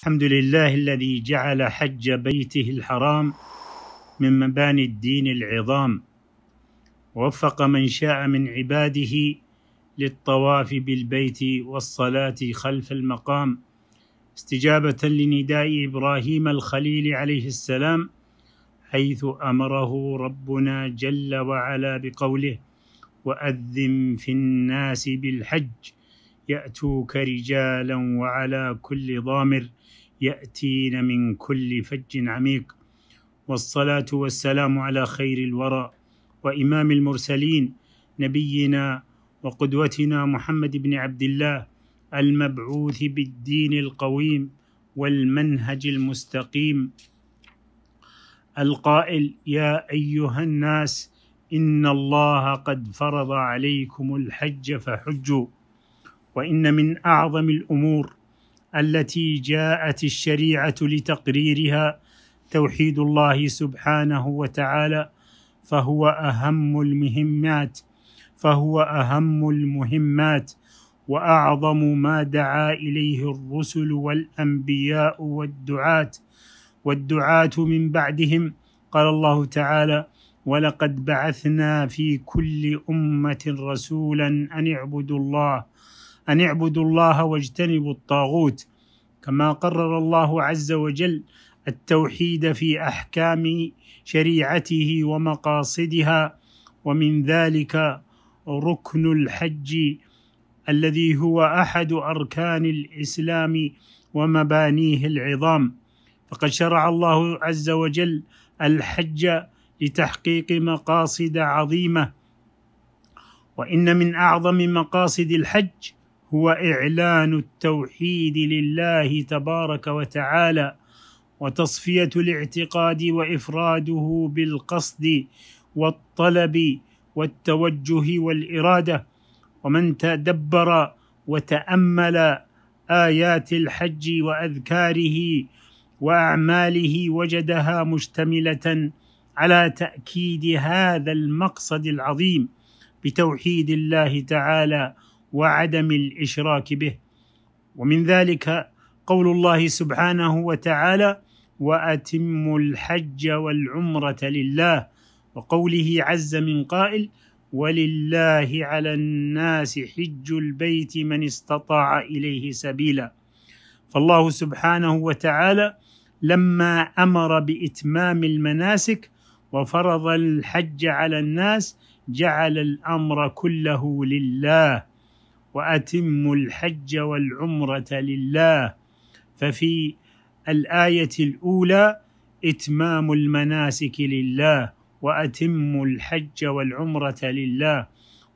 الحمد لله الذي جعل حج بيته الحرام من مباني الدين العظام ووفق من شاء من عباده للطواف بالبيت والصلاه خلف المقام استجابه لنداء ابراهيم الخليل عليه السلام حيث امره ربنا جل وعلا بقوله واذن في الناس بالحج ياتوك رجالا وعلى كل ضامر ياتين من كل فج عميق والصلاه والسلام على خير الورى وامام المرسلين نبينا وقدوتنا محمد بن عبد الله المبعوث بالدين القويم والمنهج المستقيم القائل يا ايها الناس ان الله قد فرض عليكم الحج فحجوا وان من اعظم الامور التي جاءت الشريعه لتقريرها توحيد الله سبحانه وتعالى فهو اهم المهمات فهو اهم المهمات واعظم ما دعا اليه الرسل والانبياء والدعاه والدعاه من بعدهم قال الله تعالى ولقد بعثنا في كل امه رسولا ان اعبدوا الله أن اعبدوا الله واجتنبوا الطاغوت كما قرر الله عز وجل التوحيد في أحكام شريعته ومقاصدها ومن ذلك ركن الحج الذي هو أحد أركان الإسلام ومبانيه العظام فقد شرع الله عز وجل الحج لتحقيق مقاصد عظيمه وان من اعظم مقاصد الحج هو اعلان التوحيد لله تبارك وتعالى وتصفيه الاعتقاد وافراده بالقصد والطلب والتوجه والاراده ومن تدبر وتامل ايات الحج واذكاره واعماله وجدها مشتمله على تاكيد هذا المقصد العظيم بتوحيد الله تعالى وعدم الاشراك به ومن ذلك قول الله سبحانه وتعالى واتموا الحج والعمره لله وقوله عز من قائل ولله على الناس حج البيت من استطاع اليه سبيلا فالله سبحانه وتعالى لما امر باتمام المناسك وفرض الحج على الناس جعل الامر كله لله واتموا الحج والعمره لله ففي الايه الاولى اتمام المناسك لله واتموا الحج والعمره لله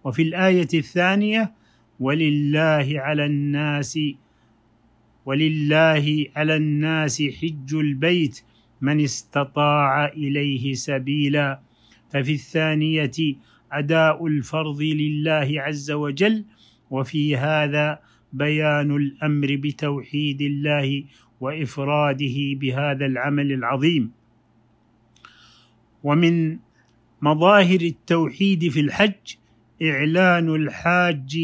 وفي الايه الثانيه ولله على الناس ولله على الناس حج البيت من استطاع اليه سبيلا ففي الثانيه اداء الفرض لله عز وجل وفي هذا بيان الامر بتوحيد الله وافراده بهذا العمل العظيم ومن مظاهر التوحيد في الحج اعلان الحاج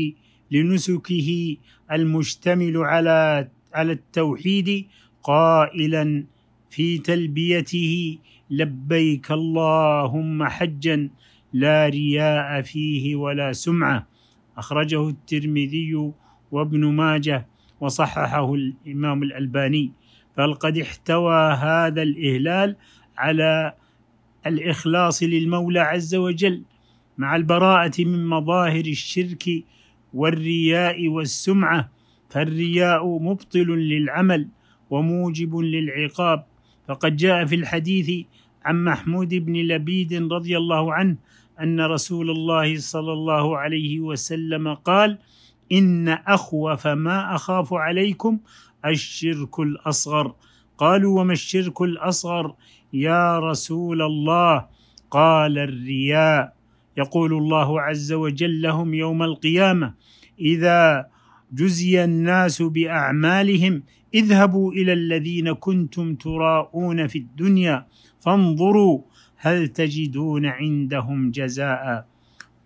لنسكه المشتمل على على التوحيد قائلا في تلبيته لبيك اللهم حجا لا رياء فيه ولا سمعه أخرجه الترمذي وابن ماجه وصححه الإمام الألباني بل قد احتوى هذا الإهلال على الإخلاص للمولى عز وجل مع البراءة من مظاهر الشرك والرياء والسمعة فالرياء مبطل للعمل وموجب للعقاب فقد جاء في الحديث عن محمود بن لبيد رضي الله عنه ان رسول الله صلى الله عليه وسلم قال ان اخوف ما اخاف عليكم الشرك الاصغر قالوا وما الشرك الاصغر يا رسول الله قال الرياء يقول الله عز وجل لهم يوم القيامه اذا جزي الناس باعمالهم اذهبوا الى الذين كنتم تراءون في الدنيا فانظروا هل تجدون عندهم جزاء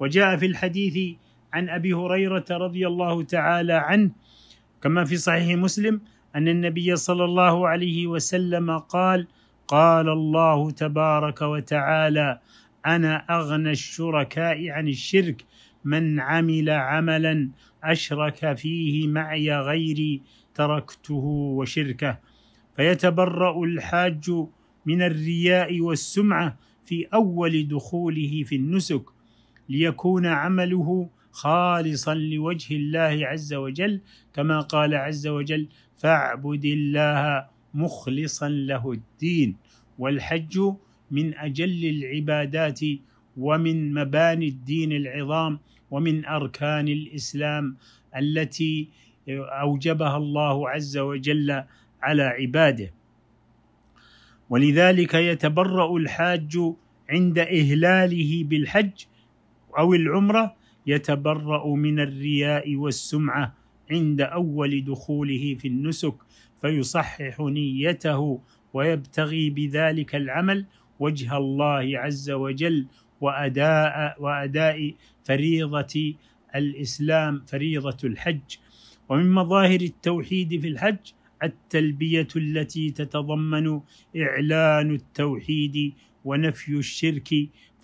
وجاء في الحديث عن ابي هريره رضي الله تعالى عنه كما في صحيح مسلم ان النبي صلى الله عليه وسلم قال قال الله تبارك وتعالى انا اغنى الشركاء عن الشرك من عمل عملا اشرك فيه معي غيري تركته وشركه فيتبرا الحاج من الرياء والسمعه في اول دخوله في النسك ليكون عمله خالصا لوجه الله عز وجل كما قال عز وجل فاعبد الله مخلصا له الدين والحج من اجل العبادات ومن مباني الدين العظام ومن اركان الاسلام التي اوجبها الله عز وجل على عباده ولذلك يتبرأ الحاج عند إهلاله بالحج أو العمرة يتبرأ من الرياء والسمعة عند أول دخوله في النسك فيصحح نيته ويبتغي بذلك العمل وجه الله عز وجل وأداء وأداء فريضة الإسلام فريضة الحج ومن مظاهر التوحيد في الحج التلبيه التي تتضمن اعلان التوحيد ونفي الشرك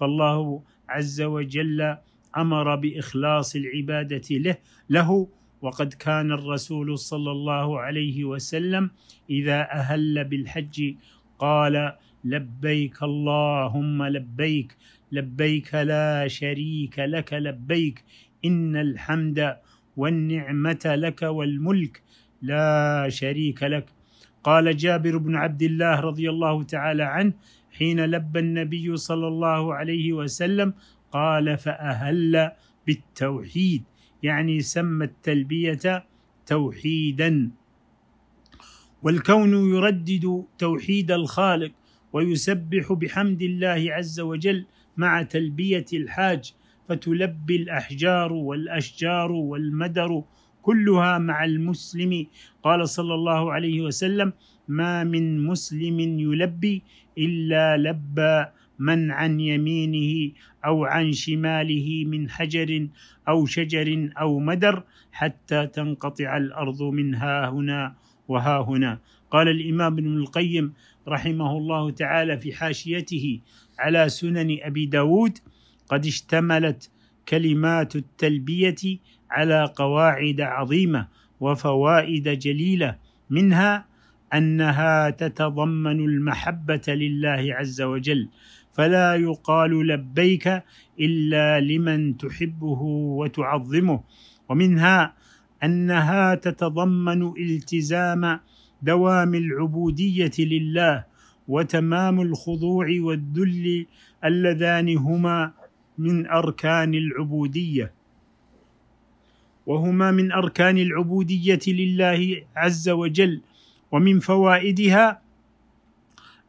فالله عز وجل امر باخلاص العباده له له وقد كان الرسول صلى الله عليه وسلم اذا اهل بالحج قال لبيك اللهم لبيك لبيك لا شريك لك لبيك ان الحمد والنعمه لك والملك لا شريك لك قال جابر بن عبد الله رضي الله تعالى عنه حين لبى النبي صلى الله عليه وسلم قال فأهل بالتوحيد يعني سمى التلبية توحيدا والكون يردد توحيد الخالق ويسبح بحمد الله عز وجل مع تلبية الحاج فتلبي الأحجار والأشجار والمدر كلها مع المسلم قال صلى الله عليه وسلم ما من مسلم يلبي الا لبى من عن يمينه او عن شماله من حجر او شجر او مدر حتى تنقطع الارض من ها هنا وها هنا قال الامام ابن القيم رحمه الله تعالى في حاشيته على سنن ابي داود قد اشتملت كلمات التلبيه على قواعد عظيمه وفوائد جليله منها انها تتضمن المحبه لله عز وجل فلا يقال لبيك الا لمن تحبه وتعظمه ومنها انها تتضمن التزام دوام العبوديه لله وتمام الخضوع والذل اللذان هما من اركان العبوديه وهما من اركان العبوديه لله عز وجل ومن فوائدها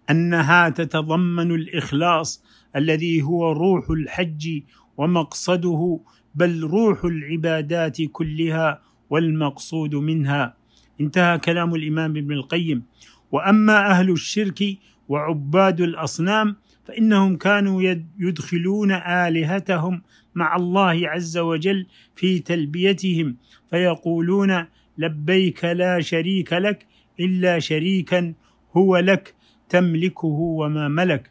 انها تتضمن الاخلاص الذي هو روح الحج ومقصده بل روح العبادات كلها والمقصود منها انتهى كلام الامام ابن القيم واما اهل الشرك وعباد الاصنام فانهم كانوا يدخلون الهتهم مع الله عز وجل في تلبيتهم فيقولون لبيك لا شريك لك الا شريكا هو لك تملكه وما ملك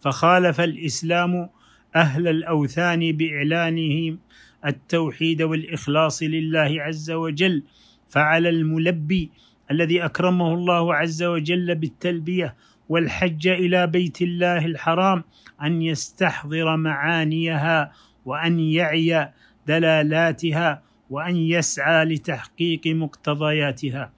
فخالف الاسلام اهل الاوثان باعلانهم التوحيد والاخلاص لله عز وجل فعلى الملبي الذي اكرمه الله عز وجل بالتلبيه والحج الى بيت الله الحرام ان يستحضر معانيها وان يعي دلالاتها وان يسعى لتحقيق مقتضياتها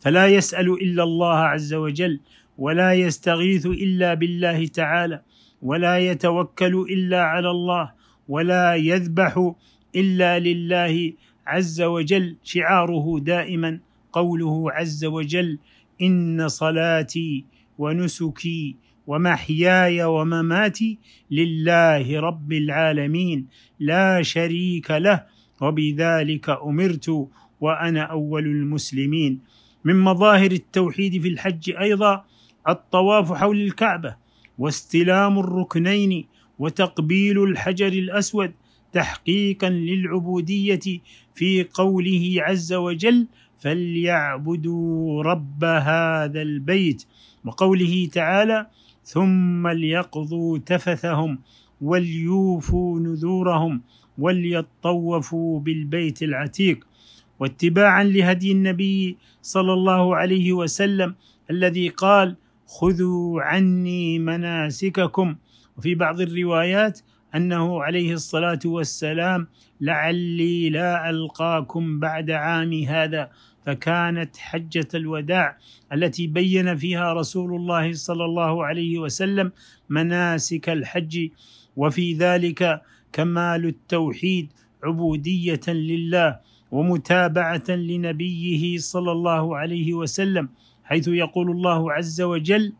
فلا يسال الا الله عز وجل ولا يستغيث الا بالله تعالى ولا يتوكل الا على الله ولا يذبح الا لله عز وجل شعاره دائما قوله عز وجل ان صلاتي ونسكي ومحياي ومماتي لله رب العالمين لا شريك له وبذلك امرت وانا اول المسلمين من مظاهر التوحيد في الحج ايضا الطواف حول الكعبه واستلام الركنين وتقبيل الحجر الاسود تحقيقا للعبوديه في قوله عز وجل فليعبدوا رب هذا البيت وقوله تعالى ثم ليقضوا تفثهم وليوفوا نذورهم وليطوفوا بالبيت العتيق واتباعا لهدي النبي صلى الله عليه وسلم الذي قال خذوا عني مناسككم وفي بعض الروايات انه عليه الصلاه والسلام لعلي لا القاكم بعد عامي هذا فكانت حجة الوداع التي بين فيها رسول الله صلى الله عليه وسلم مناسك الحج وفي ذلك كمال التوحيد عبودية لله ومتابعة لنبيه صلى الله عليه وسلم حيث يقول الله عز وجل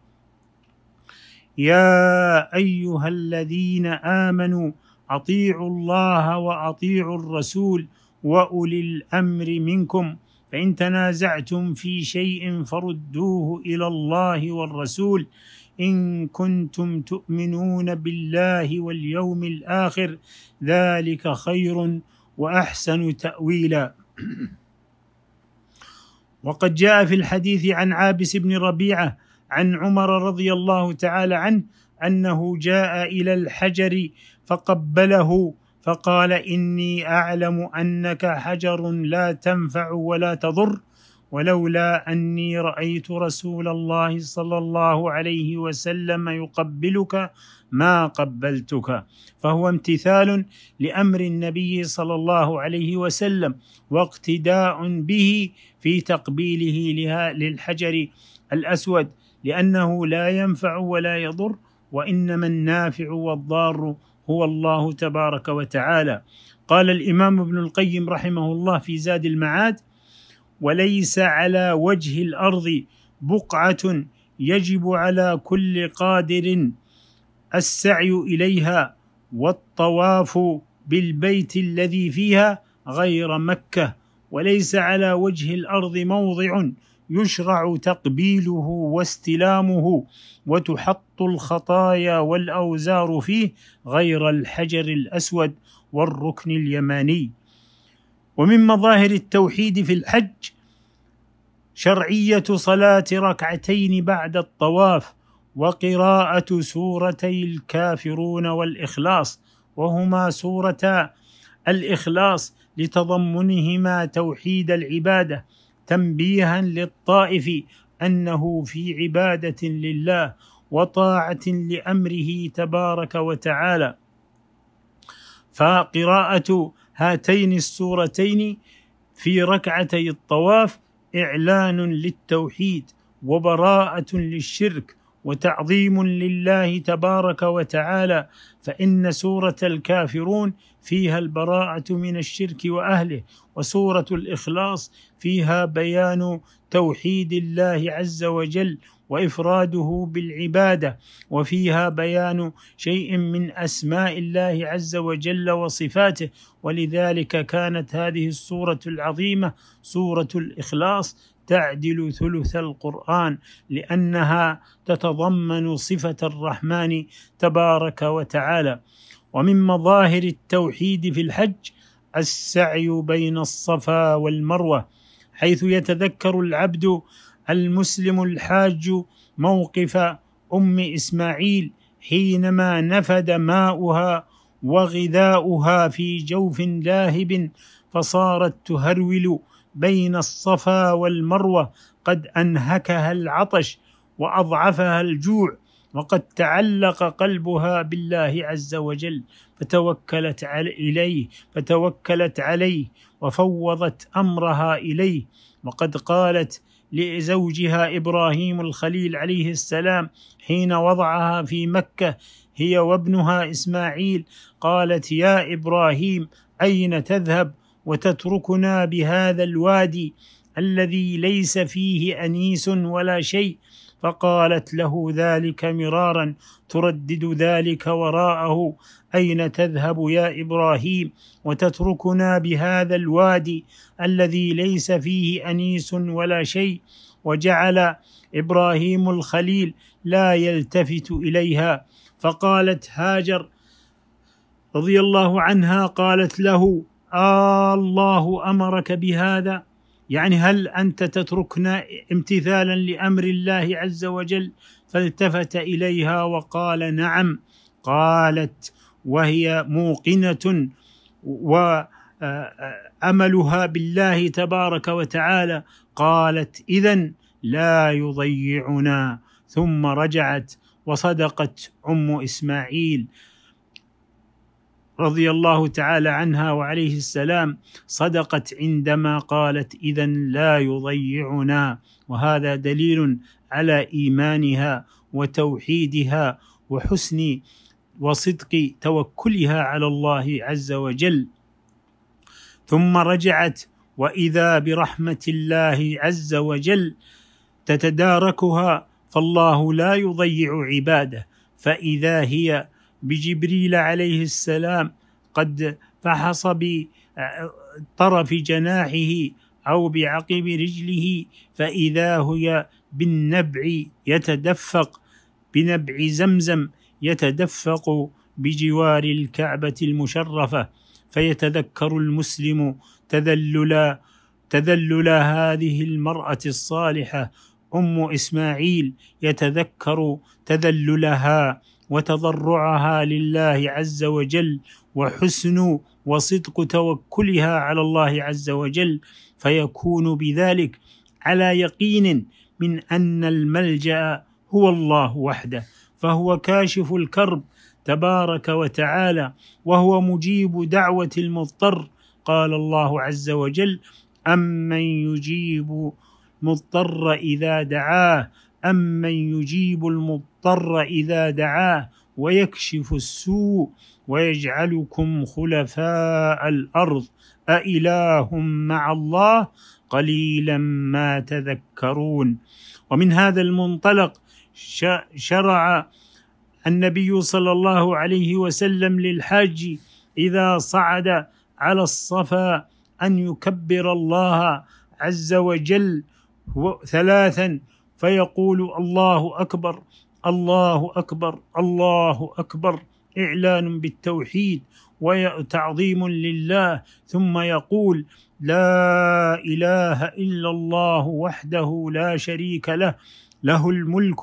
يا ايها الذين امنوا اطيعوا الله واطيعوا الرسول واولي الامر منكم فإن تنازعتم في شيء فردوه إلى الله والرسول إن كنتم تؤمنون بالله واليوم الآخر ذلك خير وأحسن تأويلا وقد جاء في الحديث عن عابس بن ربيعة عن عمر رضي الله تعالى عنه أنه جاء إلى الحجر فقبله فقال إني أعلم أنك حجر لا تنفع ولا تضر ولولا أني رأيت رسول الله صلى الله عليه وسلم يقبلك ما قبلتك فهو امتثال لأمر النبي صلى الله عليه وسلم واقتداء به في تقبيله للحجر الأسود لأنه لا ينفع ولا يضر وإنما النافع والضار هو الله تبارك وتعالى قال الامام ابن القيم رحمه الله في زاد المعاد وليس على وجه الارض بقعه يجب على كل قادر السعي اليها والطواف بالبيت الذي فيها غير مكه وليس على وجه الارض موضع يشرع تقبيله واستلامه وتحط الخطايا والاوزار فيه غير الحجر الاسود والركن اليماني ومن مظاهر التوحيد في الحج شرعيه صلاه ركعتين بعد الطواف وقراءه سورتي الكافرون والاخلاص وهما سورتا الإخلاص لتضمنهما توحيد العبادة تنبيها للطائف انه في عباده لله وطاعه لامره تبارك وتعالى فقراءه هاتين السورتين في ركعتي الطواف اعلان للتوحيد وبراءه للشرك وتعظيم لله تبارك وتعالى فان سوره الكافرون فيها البراءه من الشرك واهله وسوره الاخلاص فيها بيان توحيد الله عز وجل وافراده بالعباده وفيها بيان شيء من اسماء الله عز وجل وصفاته ولذلك كانت هذه السوره العظيمه سوره الاخلاص تعدل ثلث القران لانها تتضمن صفه الرحمن تبارك وتعالى ومن مظاهر التوحيد في الحج السعي بين الصفا والمروه حيث يتذكر العبد المسلم الحاج موقف ام اسماعيل حينما نفد ماؤها وغذاؤها في جوف لاهب فصارت تهرول بين الصفا والمروه قد انهكها العطش واضعفها الجوع وقد تعلق قلبها بالله عز وجل فتوكلت اليه فتوكلت عليه وفوضت امرها اليه وقد قالت لزوجها ابراهيم الخليل عليه السلام حين وضعها في مكه هي وابنها اسماعيل قالت يا ابراهيم اين تذهب وتتركنا بهذا الوادي الذي ليس فيه انيس ولا شيء فقالت له ذلك مرارا تردد ذلك وراءه اين تذهب يا ابراهيم وتتركنا بهذا الوادي الذي ليس فيه انيس ولا شيء وجعل ابراهيم الخليل لا يلتفت اليها فقالت هاجر رضي الله عنها قالت له آه الله امرك بهذا يعني هل انت تتركنا امتثالا لامر الله عز وجل فالتفت اليها وقال نعم قالت وهي موقنه واملها بالله تبارك وتعالى قالت اذا لا يضيعنا ثم رجعت وصدقت ام اسماعيل رضي الله تعالى عنها وعليه السلام صدقت عندما قالت اذا لا يضيعنا وهذا دليل على ايمانها وتوحيدها وحسن وصدق توكلها على الله عز وجل ثم رجعت واذا برحمه الله عز وجل تتداركها فالله لا يضيع عباده فاذا هي بجبريل عليه السلام قد فحص بطرف جناحه أو بعقب رجله فإذا هي بالنبع يتدفق بنبع زمزم يتدفق بجوار الكعبة المشرفة فيتذكر المسلم تذلل تذلل هذه المرأة الصالحة أم إسماعيل يتذكر تذللها وتضرعها لله عز وجل وحسن وصدق توكلها على الله عز وجل فيكون بذلك على يقين من ان الملجا هو الله وحده فهو كاشف الكرب تبارك وتعالى وهو مجيب دعوه المضطر قال الله عز وجل امن يجيب مضطر اذا دعاه أمن يجيب المضطر إذا دعاه ويكشف السوء ويجعلكم خلفاء الأرض أإله مع الله قليلا ما تذكرون ومن هذا المنطلق شرع النبي صلى الله عليه وسلم للحاج إذا صعد على الصفا أن يكبر الله عز وجل ثلاثا فيقول الله اكبر الله اكبر الله اكبر اعلان بالتوحيد وتعظيم لله ثم يقول لا اله الا الله وحده لا شريك له له الملك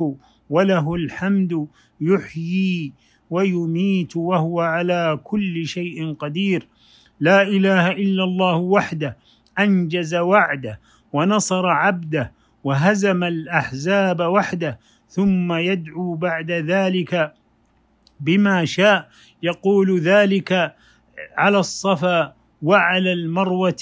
وله الحمد يحيي ويميت وهو على كل شيء قدير لا اله الا الله وحده انجز وعده ونصر عبده وهزم الاحزاب وحده ثم يدعو بعد ذلك بما شاء يقول ذلك على الصفا وعلى المروه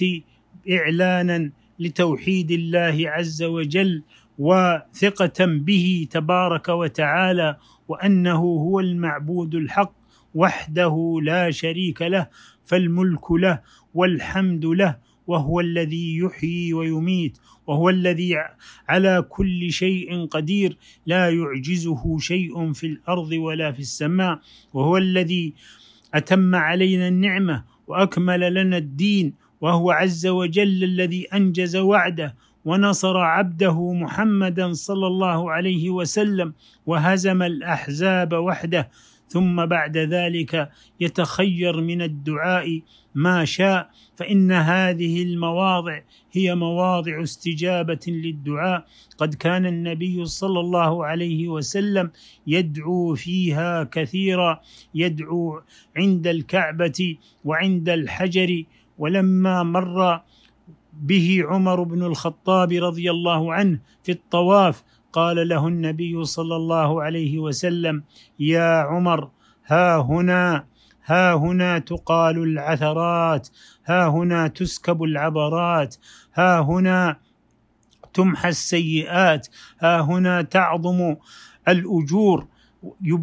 اعلانا لتوحيد الله عز وجل وثقه به تبارك وتعالى وانه هو المعبود الحق وحده لا شريك له فالملك له والحمد له وهو الذي يحيي ويميت وهو الذي على كل شيء قدير لا يعجزه شيء في الارض ولا في السماء وهو الذي اتم علينا النعمه واكمل لنا الدين وهو عز وجل الذي انجز وعده ونصر عبده محمدا صلى الله عليه وسلم وهزم الاحزاب وحده ثم بعد ذلك يتخير من الدعاء ما شاء فان هذه المواضع هي مواضع استجابه للدعاء قد كان النبي صلى الله عليه وسلم يدعو فيها كثيرا يدعو عند الكعبه وعند الحجر ولما مر به عمر بن الخطاب رضي الله عنه في الطواف قال له النبي صلى الله عليه وسلم يا عمر ها هنا ها هنا تقال العثرات ها هنا تسكب العبرات ها هنا تمحى السيئات ها هنا تعظم الاجور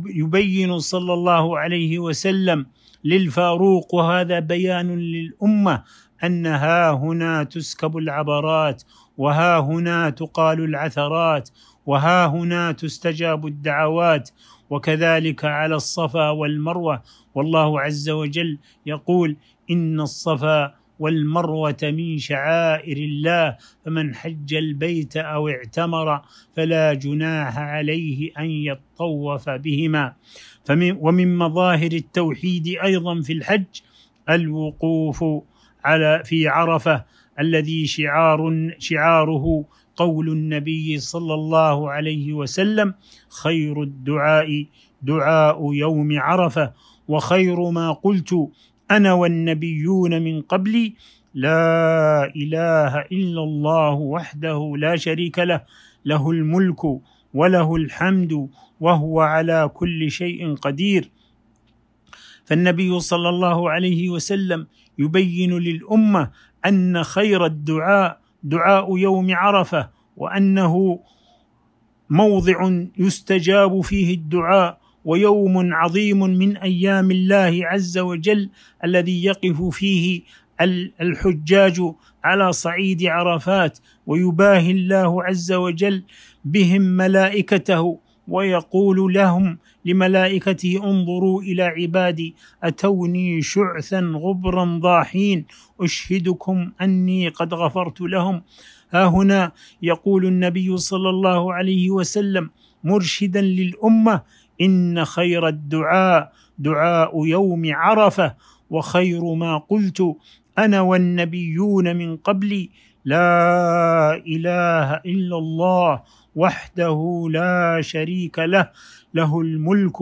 يبين صلى الله عليه وسلم للفاروق وهذا بيان للامه ان ها هنا تسكب العبرات وها هنا تقال العثرات وها هنا تستجاب الدعوات وكذلك على الصفا والمروه والله عز وجل يقول ان الصفا والمروه من شعائر الله فمن حج البيت او اعتمر فلا جناح عليه ان يطوف بهما فمن ومن مظاهر التوحيد ايضا في الحج الوقوف على في عرفه الذي شعار شعاره قول النبي صلى الله عليه وسلم خير الدعاء دعاء يوم عرفه وخير ما قلت انا والنبيون من قبلي لا اله الا الله وحده لا شريك له له الملك وله الحمد وهو على كل شيء قدير فالنبي صلى الله عليه وسلم يبين للامه ان خير الدعاء دعاء يوم عرفه وانه موضع يستجاب فيه الدعاء ويوم عظيم من ايام الله عز وجل الذي يقف فيه الحجاج على صعيد عرفات ويباهي الله عز وجل بهم ملائكته ويقول لهم لملائكته انظروا إلى عبادي أتوني شعثا غبرا ضاحين أشهدكم أني قد غفرت لهم ها هنا يقول النبي صلى الله عليه وسلم مرشدا للأمة إن خير الدعاء دعاء يوم عرفة وخير ما قلت أنا والنبيون من قبلي لا إله إلا الله وحده لا شريك له له الملك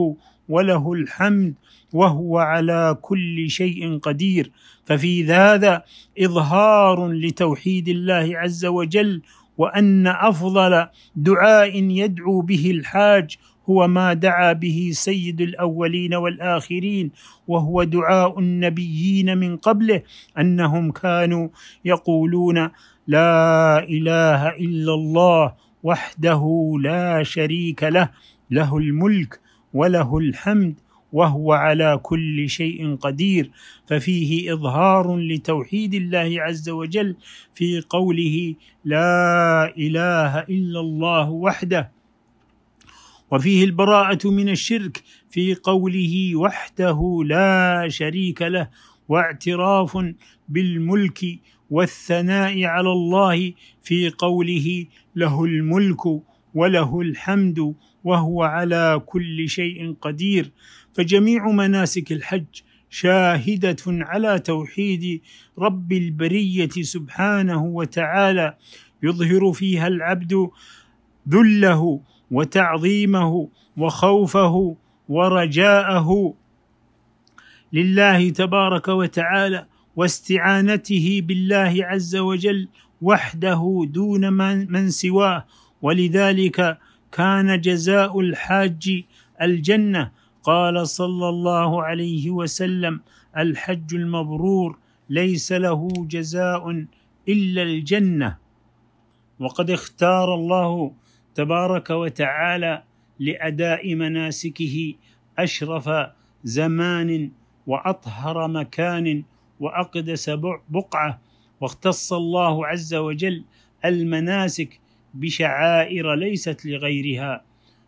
وله الحمد وهو على كل شيء قدير ففي هذا اظهار لتوحيد الله عز وجل وان افضل دعاء يدعو به الحاج هو ما دعا به سيد الاولين والاخرين وهو دعاء النبيين من قبله انهم كانوا يقولون لا اله الا الله وحده لا شريك له له الملك وله الحمد وهو على كل شيء قدير ففيه اظهار لتوحيد الله عز وجل في قوله لا اله الا الله وحده وفيه البراءه من الشرك في قوله وحده لا شريك له واعتراف بالملك والثناء على الله في قوله له الملك وله الحمد وهو على كل شيء قدير فجميع مناسك الحج شاهده على توحيد رب البريه سبحانه وتعالى يظهر فيها العبد ذله وتعظيمه وخوفه ورجاءه لله تبارك وتعالى واستعانته بالله عز وجل وحده دون من سواه ولذلك كان جزاء الحاج الجنه قال صلى الله عليه وسلم الحج المبرور ليس له جزاء الا الجنه وقد اختار الله تبارك وتعالى لاداء مناسكه اشرف زمان واطهر مكان وأقدس بقعة واختص الله عز وجل المناسك بشعائر ليست لغيرها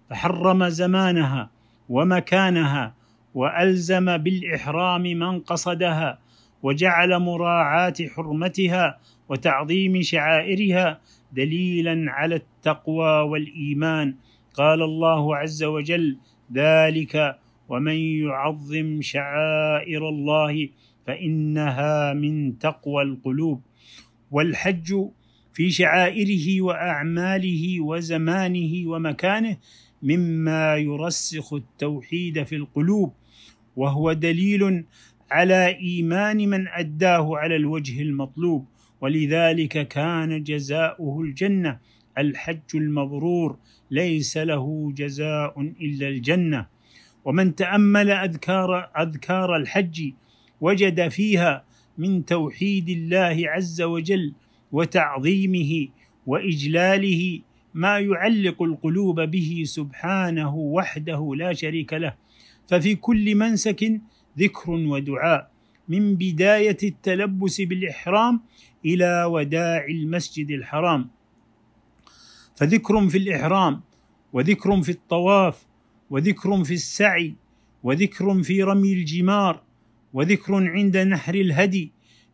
فحرم زمانها ومكانها والزم بالاحرام من قصدها وجعل مراعاه حرمتها وتعظيم شعائرها دليلا على التقوى والايمان قال الله عز وجل ذلك ومن يعظم شعائر الله فانها من تقوى القلوب والحج في شعائره واعماله وزمانه ومكانه مما يرسخ التوحيد في القلوب وهو دليل على ايمان من اداه على الوجه المطلوب ولذلك كان جزاؤه الجنه الحج المبرور ليس له جزاء الا الجنه ومن تامل اذكار اذكار الحج وجد فيها من توحيد الله عز وجل وتعظيمه واجلاله ما يعلق القلوب به سبحانه وحده لا شريك له ففي كل منسك ذكر ودعاء من بدايه التلبس بالاحرام الى وداع المسجد الحرام فذكر في الاحرام وذكر في الطواف وذكر في السعي وذكر في رمي الجمار وذكر عند نحر الهدي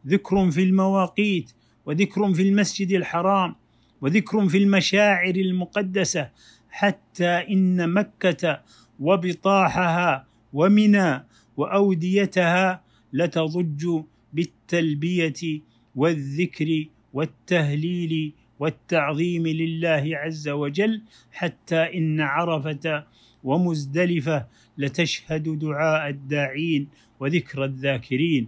ذكر في المواقيت وذكر في المسجد الحرام وذكر في المشاعر المقدسه حتى ان مكه وبطاحها ومنى واوديتها لتضج بالتلبيه والذكر والتهليل والتعظيم لله عز وجل حتى ان عرفه ومزدلفة لتشهد دعاء الداعين وذكر الذاكرين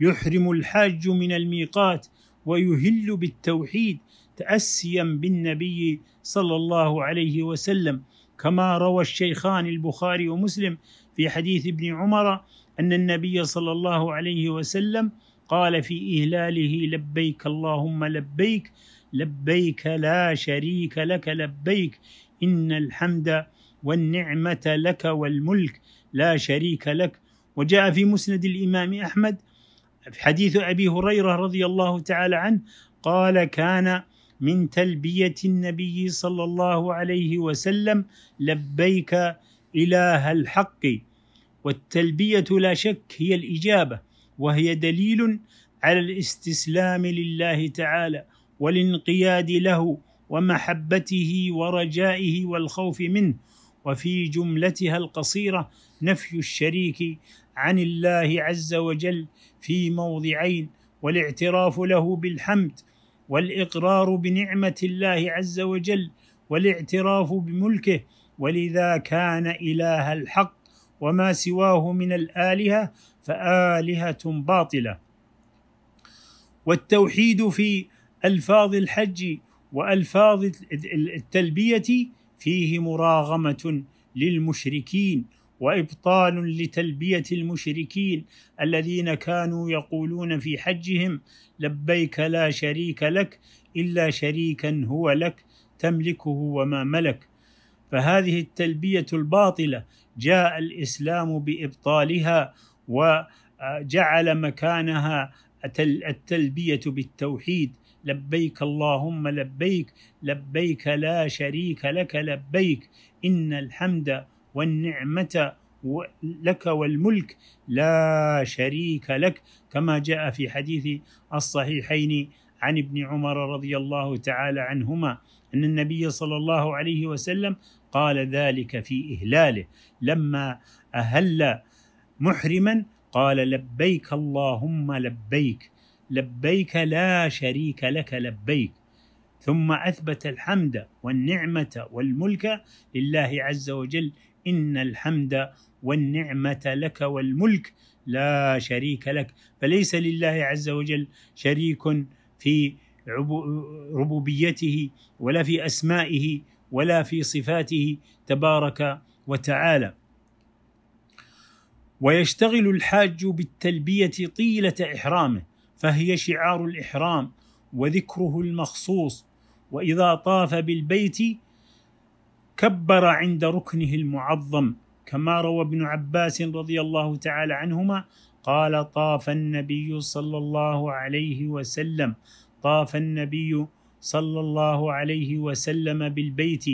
يحرم الحاج من الميقات ويهل بالتوحيد تأسيا بالنبي صلى الله عليه وسلم كما روى الشيخان البخاري ومسلم في حديث ابن عمر أن النبي صلى الله عليه وسلم قال في إهلاله لبيك اللهم لبيك لبيك لا شريك لك لبيك إن الحمد والنعمة لك والملك لا شريك لك وجاء في مسند الإمام أحمد في حديث أبي هريرة رضي الله تعالى عنه قال كان من تلبية النبي صلى الله عليه وسلم لبيك إله الحق والتلبية لا شك هي الإجابة وهي دليل على الاستسلام لله تعالى والانقياد له ومحبته ورجائه والخوف منه وفي جملتها القصيره نفي الشريك عن الله عز وجل في موضعين والاعتراف له بالحمد والاقرار بنعمه الله عز وجل والاعتراف بملكه ولذا كان اله الحق وما سواه من الالهه فالهه باطله والتوحيد في الفاظ الحج والفاظ التلبيه فيه مراغمه للمشركين وابطال لتلبيه المشركين الذين كانوا يقولون في حجهم لبيك لا شريك لك الا شريكا هو لك تملكه وما ملك فهذه التلبيه الباطله جاء الاسلام بابطالها وجعل مكانها التلبيه بالتوحيد لبيك اللهم لبيك لبيك لا شريك لك لبيك إن الحمد والنعمة لك والملك لا شريك لك كما جاء في حديث الصحيحين عن ابن عمر رضي الله تعالى عنهما أن النبي صلى الله عليه وسلم قال ذلك في إهلاله لما أهل محرما قال لبيك اللهم لبيك لبيك لا شريك لك لبيك ثم اثبت الحمد والنعمه والملك لله عز وجل ان الحمد والنعمه لك والملك لا شريك لك فليس لله عز وجل شريك في ربوبيته ولا في اسمائه ولا في صفاته تبارك وتعالى ويشتغل الحاج بالتلبيه طيله احرامه فهي شعار الإحرام وذكره المخصوص وإذا طاف بالبيت كبر عند ركنه المعظم كما روى ابن عباس رضي الله تعالى عنهما قال طاف النبي صلى الله عليه وسلم طاف النبي صلى الله عليه وسلم بالبيت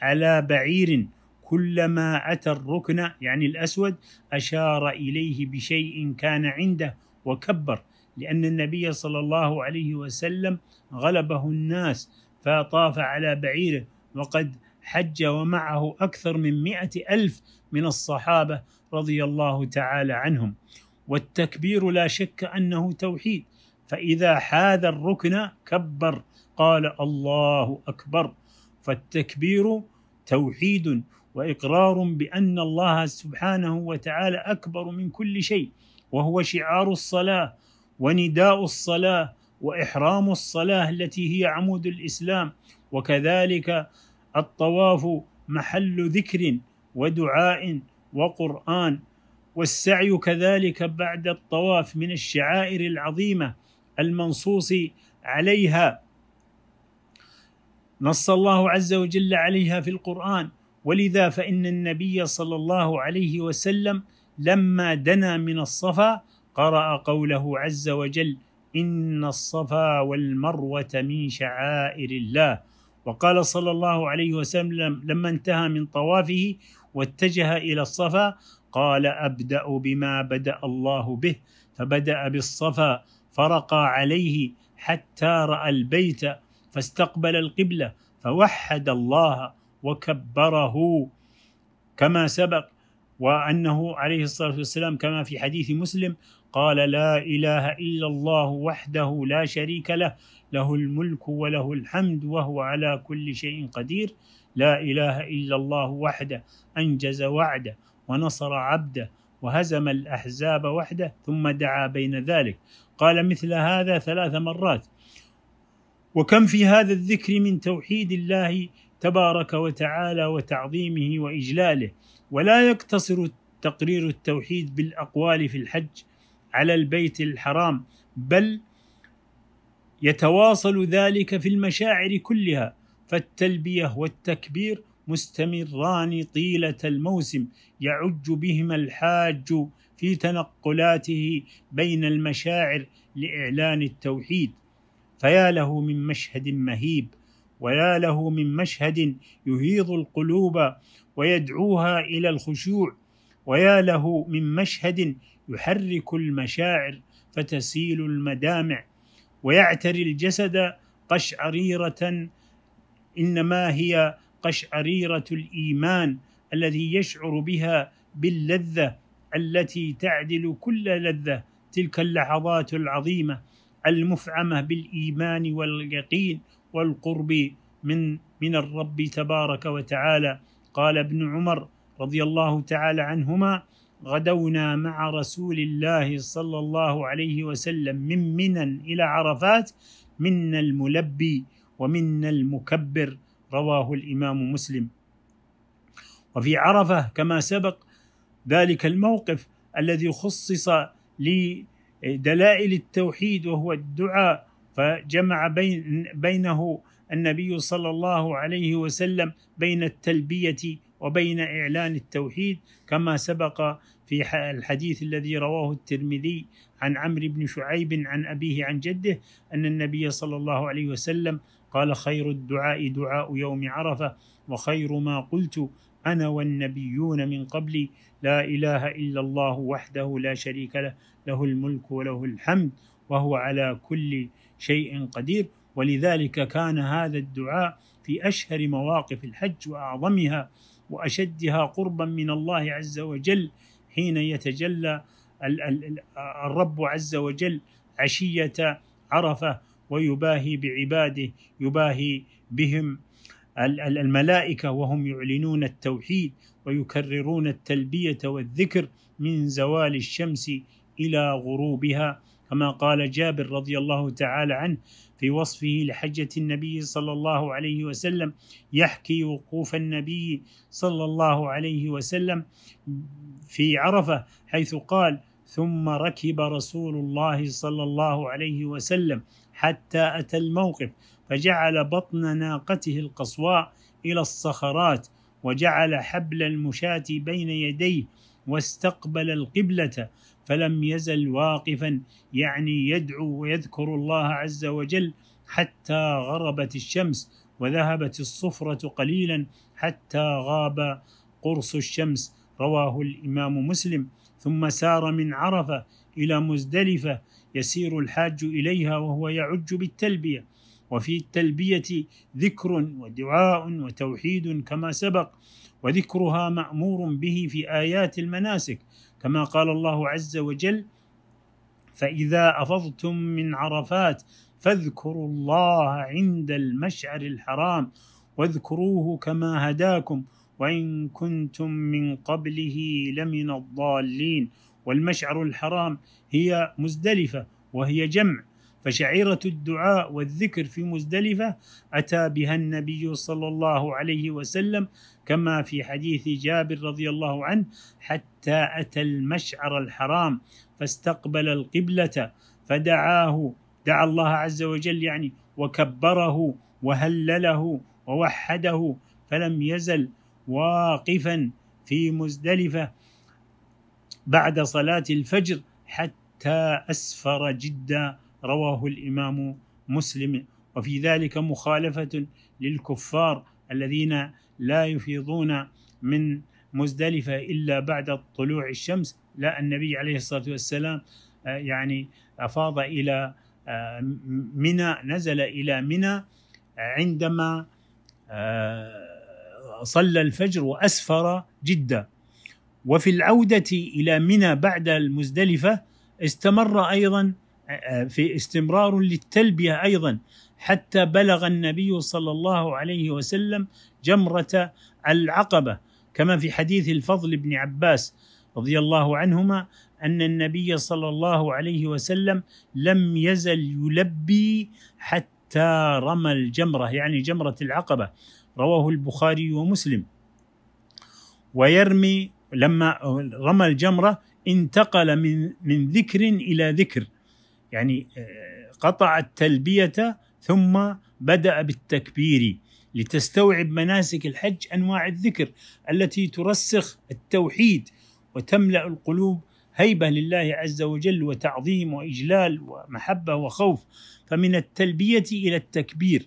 على بعير كلما اتى الركن يعني الاسود اشار اليه بشيء كان عنده وكبر لأن النبي صلى الله عليه وسلم غلبه الناس فطاف على بعيره وقد حج ومعه أكثر من مئة ألف من الصحابة رضي الله تعالى عنهم والتكبير لا شك أنه توحيد فإذا حاذ الركن كبر قال الله أكبر فالتكبير توحيد واقرار بان الله سبحانه وتعالى اكبر من كل شيء وهو شعار الصلاه ونداء الصلاه واحرام الصلاه التي هي عمود الاسلام وكذلك الطواف محل ذكر ودعاء وقران والسعي كذلك بعد الطواف من الشعائر العظيمه المنصوص عليها نص الله عز وجل عليها في القران ولذا فان النبي صلى الله عليه وسلم لما دنا من الصفا قرأ قوله عز وجل إن الصفا والمروة من شعائر الله وقال صلى الله عليه وسلم لما انتهى من طوافه واتجه إلى الصفا قال أبدأ بما بدأ الله به فبدأ بالصفا فرقى عليه حتى رأى البيت فاستقبل القبلة فوحد الله وكبره كما سبق وأنه عليه الصلاة والسلام كما في حديث مسلم قال لا إله إلا الله وحده لا شريك له له الملك وله الحمد وهو على كل شيء قدير لا إله إلا الله وحده أنجز وعده ونصر عبده وهزم الأحزاب وحده ثم دعا بين ذلك قال مثل هذا ثلاث مرات وكم في هذا الذكر من توحيد الله تبارك وتعالى وتعظيمه وإجلاله ولا يقتصر تقرير التوحيد بالأقوال في الحج على البيت الحرام بل يتواصل ذلك في المشاعر كلها فالتلبيه والتكبير مستمران طيله الموسم يعج بهما الحاج في تنقلاته بين المشاعر لاعلان التوحيد فيا له من مشهد مهيب ويا له من مشهد يهيض القلوب ويدعوها الى الخشوع ويا له من مشهد يحرك المشاعر فتسيل المدامع ويعتري الجسد قشعريرة إنما هي قشعريرة الإيمان الذي يشعر بها باللذة التي تعدل كل لذة تلك اللحظات العظيمة المفعمة بالإيمان واليقين والقرب من من الرب تبارك وتعالى قال ابن عمر رضي الله تعالى عنهما غدونا مع رسول الله صلى الله عليه وسلم من منى إلى عرفات منا الملبي ومنا المكبر رواه الإمام مسلم وفي عرفة كما سبق ذلك الموقف الذي خصص لدلائل التوحيد وهو الدعاء فجمع بين بينه النبي صلى الله عليه وسلم بين التلبيه وبين إعلان التوحيد كما سبق في الحديث الذي رواه الترمذي عن عمرو بن شعيب عن أبيه عن جده أن النبي صلى الله عليه وسلم قال خير الدعاء دعاء يوم عرفة وخير ما قلت أنا والنبيون من قبلي لا إله إلا الله وحده لا شريك له له الملك وله الحمد وهو على كل شيء قدير ولذلك كان هذا الدعاء في أشهر مواقف الحج وأعظمها واشدها قربا من الله عز وجل حين يتجلى الرب عز وجل عشيه عرفه ويباهي بعباده يباهي بهم الملائكه وهم يعلنون التوحيد ويكررون التلبيه والذكر من زوال الشمس الى غروبها كما قال جابر رضي الله تعالى عنه في وصفه لحجة النبي صلى الله عليه وسلم يحكي وقوف النبي صلى الله عليه وسلم في عرفة حيث قال ثم ركب رسول الله صلى الله عليه وسلم حتى أتى الموقف فجعل بطن ناقته القصواء إلى الصخرات وجعل حبل المشاة بين يديه واستقبل القبلة فلم يزل واقفا يعني يدعو ويذكر الله عز وجل حتى غربت الشمس وذهبت الصفرة قليلا حتى غاب قرص الشمس رواه الإمام مسلم ثم سار من عرفة إلى مزدلفة يسير الحاج إليها وهو يعج بالتلبية وفي التلبية ذكر ودعاء وتوحيد كما سبق وذكرها مأمور به في آيات المناسك كما قال الله عز وجل فإذا أفضتم من عرفات فاذكروا الله عند المشعر الحرام واذكروه كما هداكم وإن كنتم من قبله لمن الضالين والمشعر الحرام هي مزدلفة وهي جمع فشعيرة الدعاء والذكر في مزدلفة أتى بها النبي صلى الله عليه وسلم كما في حديث جابر رضي الله عنه حتى أتى المشعر الحرام فاستقبل القبلة فدعاه دعا الله عز وجل يعني وكبره وهلله ووحده فلم يزل واقفا في مزدلفه بعد صلاه الفجر حتى اسفر جدا رواه الامام مسلم وفي ذلك مخالفه للكفار الذين لا يفيضون من مزدلفه الا بعد طلوع الشمس لا النبي عليه الصلاه والسلام آه، يعني افاض الى آه، منى نزل الى منى عندما آه، صلى الفجر واسفر جدا وفي العوده الى منى بعد المزدلفه استمر ايضا في استمرار للتلبيه ايضا حتى بلغ النبي صلى الله عليه وسلم جمره العقبه كما في حديث الفضل بن عباس رضي الله عنهما ان النبي صلى الله عليه وسلم لم يزل يلبي حتى رمى الجمره يعني جمره العقبه رواه البخاري ومسلم ويرمي لما رمى الجمره انتقل من من ذكر الى ذكر يعني آه، قطع التلبية ثم بدأ بالتكبير لتستوعب مناسك الحج أنواع الذكر التي ترسخ التوحيد وتملأ القلوب هيبة لله عز وجل وتعظيم وإجلال ومحبة وخوف فمن التلبية إلى التكبير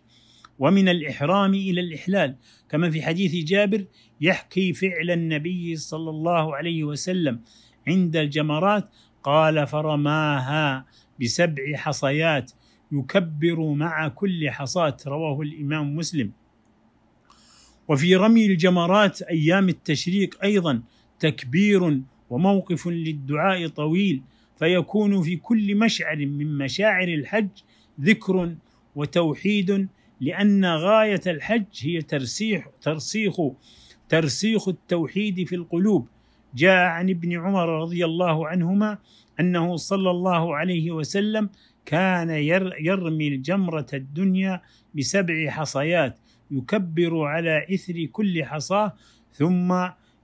ومن الإحرام إلى الإحلال كما في حديث جابر يحكي فعل النبي صلى الله عليه وسلم عند الجمرات قال فرماها بسبع حصيات يكبر مع كل حصاة رواه الإمام مسلم وفي رمي الجمرات أيام التشريق أيضا تكبير وموقف للدعاء طويل فيكون في كل مشعر من مشاعر الحج ذكر وتوحيد لأن غاية الحج هي ترسيح ترسيخ ترسيخ التوحيد في القلوب جاء عن ابن عمر رضي الله عنهما أنه صلى الله عليه وسلم كان يرمي الجمرة الدنيا بسبع حصيات يكبر على إثر كل حصاه ثم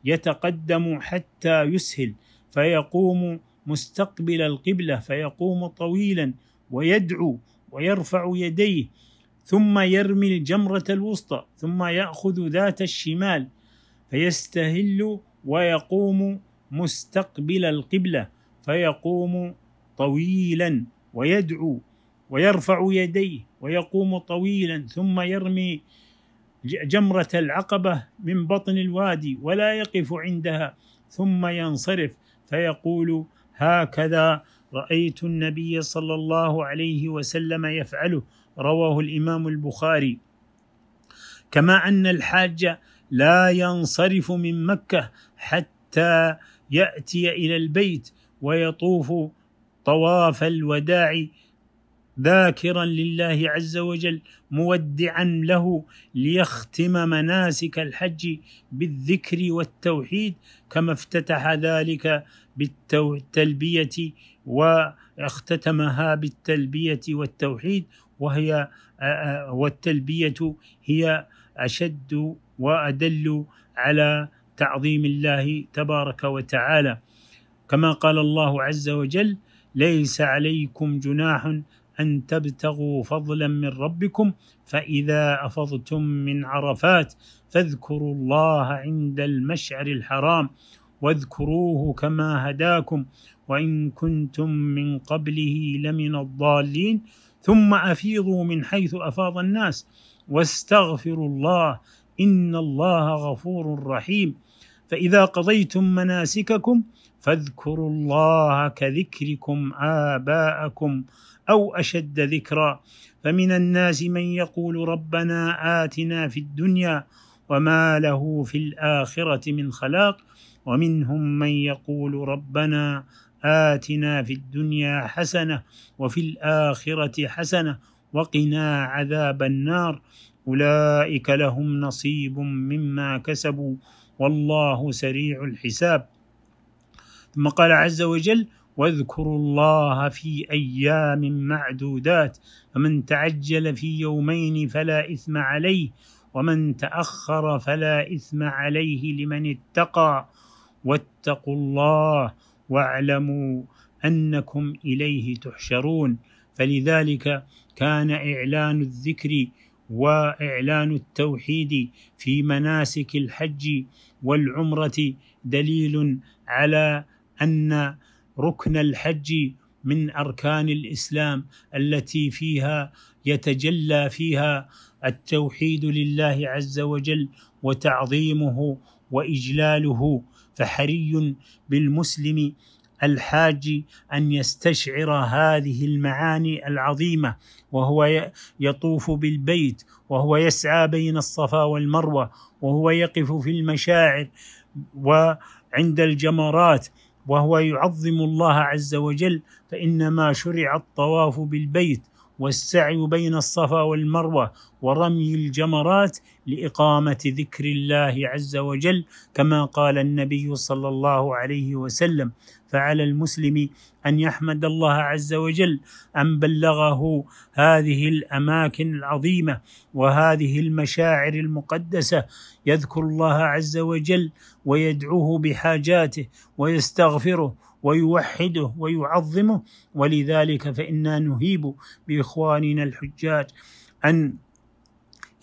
يتقدم حتى يسهل فيقوم مستقبل القبلة فيقوم طويلا ويدعو ويرفع يديه ثم يرمي الجمرة الوسطى ثم يأخذ ذات الشمال فيستهل ويقوم مستقبل القبلة فيقوم طويلا ويدعو ويرفع يديه ويقوم طويلا ثم يرمي جمرة العقبة من بطن الوادي ولا يقف عندها ثم ينصرف فيقول هكذا رأيت النبي صلى الله عليه وسلم يفعله رواه الإمام البخاري كما أن الحاج لا ينصرف من مكة حتى يأتي إلى البيت ويطوف طواف الوداع ذاكرا لله عز وجل مودعا له ليختم مناسك الحج بالذكر والتوحيد كما افتتح ذلك بالتلبيه واختتمها بالتلبيه والتوحيد وهي والتلبيه هي اشد وادل على تعظيم الله تبارك وتعالى كما قال الله عز وجل ليس عليكم جناح أن تبتغوا فضلا من ربكم فإذا أفضتم من عرفات فاذكروا الله عند المشعر الحرام واذكروه كما هداكم وإن كنتم من قبله لمن الضالين ثم أفيضوا من حيث أفاض الناس واستغفروا الله إن الله غفور رحيم فإذا قضيتم مناسككم فاذكروا الله كذكركم آباءكم أو أشد ذكرا فمن الناس من يقول ربنا آتنا في الدنيا وما له في الآخرة من خلاق ومنهم من يقول ربنا آتنا في الدنيا حسنة وفي الآخرة حسنة وقنا عذاب النار أولئك لهم نصيب مما كسبوا والله سريع الحساب ثم قال عز وجل واذكروا الله في أيام معدودات فمن تعجل في يومين فلا إثم عليه ومن تأخر فلا إثم عليه لمن اتقى واتقوا الله واعلموا أنكم إليه تحشرون فلذلك كان إعلان الذكر واعلان التوحيد في مناسك الحج والعمره دليل على ان ركن الحج من اركان الاسلام التي فيها يتجلى فيها التوحيد لله عز وجل وتعظيمه واجلاله فحري بالمسلم الحاج ان يستشعر هذه المعاني العظيمه وهو يطوف بالبيت وهو يسعى بين الصفا والمروه وهو يقف في المشاعر وعند الجمرات وهو يعظم الله عز وجل فإنما شرع الطواف بالبيت والسعي بين الصفا والمروه ورمي الجمرات لاقامه ذكر الله عز وجل كما قال النبي صلى الله عليه وسلم فعلى المسلم ان يحمد الله عز وجل ان بلغه هذه الاماكن العظيمه وهذه المشاعر المقدسه يذكر الله عز وجل ويدعوه بحاجاته ويستغفره ويوحده ويعظمه ولذلك فإنا نهيب بإخواننا الحجاج أن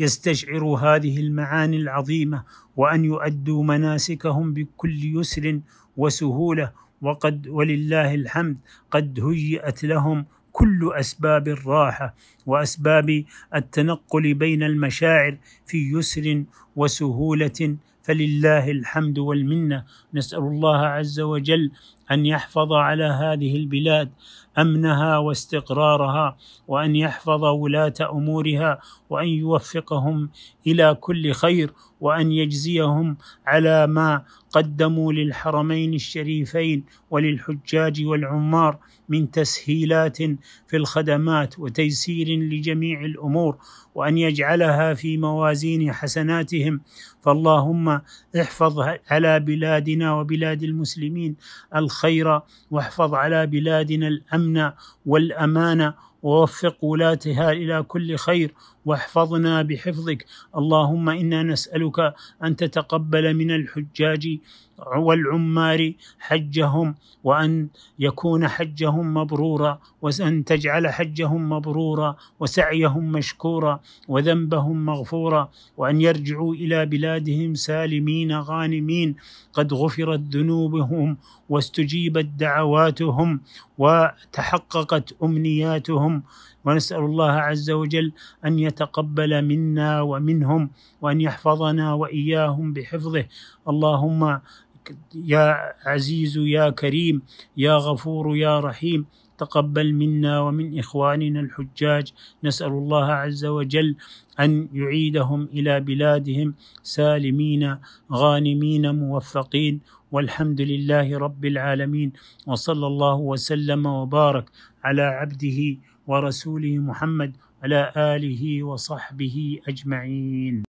يستشعروا هذه المعاني العظيمة وأن يؤدوا مناسكهم بكل يسر وسهولة وقد ولله الحمد قد هيئت لهم كل اسباب الراحه واسباب التنقل بين المشاعر في يسر وسهوله فلله الحمد والمنه نسال الله عز وجل أن يحفظ على هذه البلاد أمنها واستقرارها وأن يحفظ ولاة أمورها وأن يوفقهم إلى كل خير وأن يجزيهم على ما قدموا للحرمين الشريفين وللحجاج والعمار من تسهيلات في الخدمات وتيسير لجميع الامور وان يجعلها في موازين حسناتهم فاللهم احفظ على بلادنا وبلاد المسلمين الخير واحفظ على بلادنا الامن والامان ووفق ولاتها الى كل خير واحفظنا بحفظك اللهم انا نسالك ان تتقبل من الحجاج والعمار حجهم وان يكون حجهم مبرورا وان تجعل حجهم مبرورا وسعيهم مشكورا وذنبهم مغفورا وان يرجعوا الى بلادهم سالمين غانمين قد غفرت ذنوبهم واستجيبت دعواتهم وتحققت امنياتهم ونسأل الله عز وجل أن يتقبل منا ومنهم وأن يحفظنا وإياهم بحفظه اللهم يا عزيز يا كريم يا غفور يا رحيم تقبل منا ومن اخواننا الحجاج نسال الله عز وجل ان يعيدهم الى بلادهم سالمين غانمين موفقين والحمد لله رب العالمين وصلى الله وسلم وبارك على عبده ورسوله محمد على آله وصحبه أجمعين